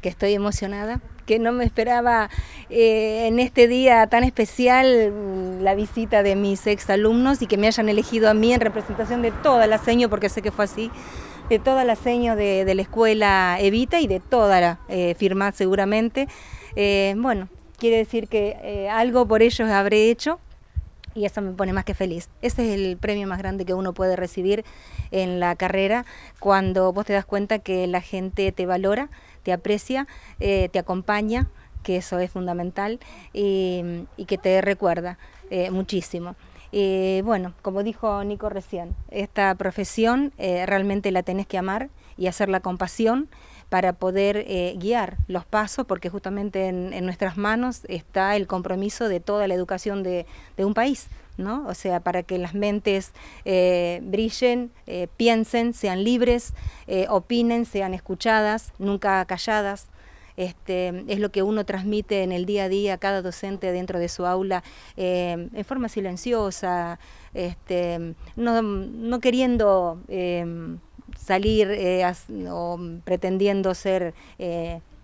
que estoy emocionada, que no me esperaba eh, en este día tan especial la visita de mis exalumnos y que me hayan elegido a mí en representación de toda la seño, porque sé que fue así, de toda la seño de, la escuela Evita y de toda la eh, seguramente. Eh, bueno, quiere decir que eh, algo por ellos habré hecho y eso me pone más que feliz. Ese es el premio más grande que uno puede recibir en la carrera cuando vos te das cuenta que la gente te valora te aprecia, eh, te acompaña, que eso es fundamental, y, que te recuerda eh, muchísimo. bueno, como dijo Nico recién, esta profesión eh, realmente la tenés que amar y hacerla con pasión para poder guiar los pasos, porque justamente en, nuestras manos está el compromiso de toda la educación de un país. ¿no? O sea, para que las mentes eh, brillen, eh, piensen, sean libres, eh, opinen, sean escuchadas, nunca calladas. Este, es lo que uno transmite en el día a día, cada docente dentro de su aula, en forma silenciosa, este, no, queriendo salir o pretendiendo ser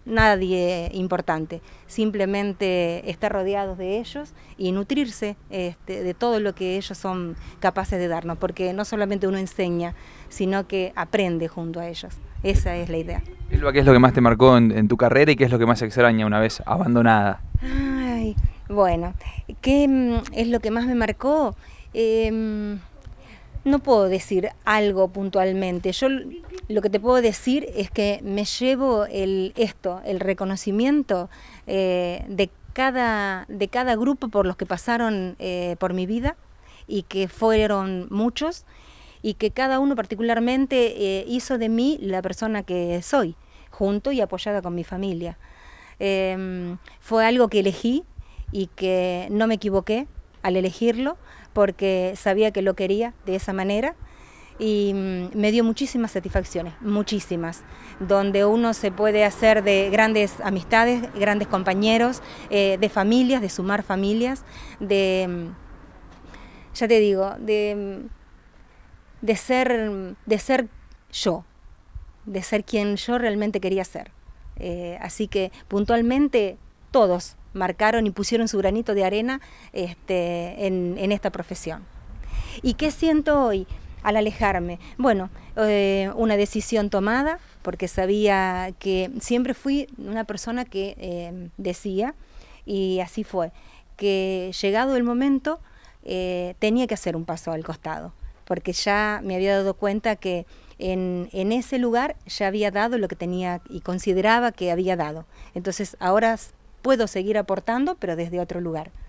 nadie importante, simplemente estar rodeados de ellos y nutrirse este, de todo lo que ellos son capaces de darnos, porque no solamente uno enseña, sino que aprende junto a ellos. Esa es la idea. ¿qué es lo que más te marcó en, tu carrera y qué es lo que más extraña una vez abandonada? Ay, bueno, ¿qué mm, es lo que más me marcó? Em, no puedo decir algo puntualmente. Yo lo que te puedo decir es que me llevo esto, el reconocimiento eh, de, cada, grupo por los que pasaron eh, por mi vida y que fueron muchos y que cada uno particularmente eh, hizo de mí la persona que soy, junto y apoyada con mi familia. Em, fue algo que elegí y que no me equivoqué al elegirlo porque sabía que lo quería de esa manera y mm, me dio muchísimas satisfacciones, muchísimas, donde uno se puede hacer de grandes amistades, grandes compañeros, eh, de familias, de sumar familias, de, mm, ya te digo, de, mm, de, ser, de ser yo, de ser quien yo realmente quería ser. Eh, así que puntualmente todos marcaron y pusieron su granito de arena este, en esta profesión. ¿Y qué siento hoy? al alejarme. Bueno, eh, una decisión tomada, porque sabía que siempre fui una persona que em, decía, y así fue, que llegado el momento eh, tenía que hacer un paso al costado, porque ya me había dado cuenta que en, en, ese lugar ya había dado lo que tenía y consideraba que había dado. Entonces ahora puedo seguir aportando, pero desde otro lugar.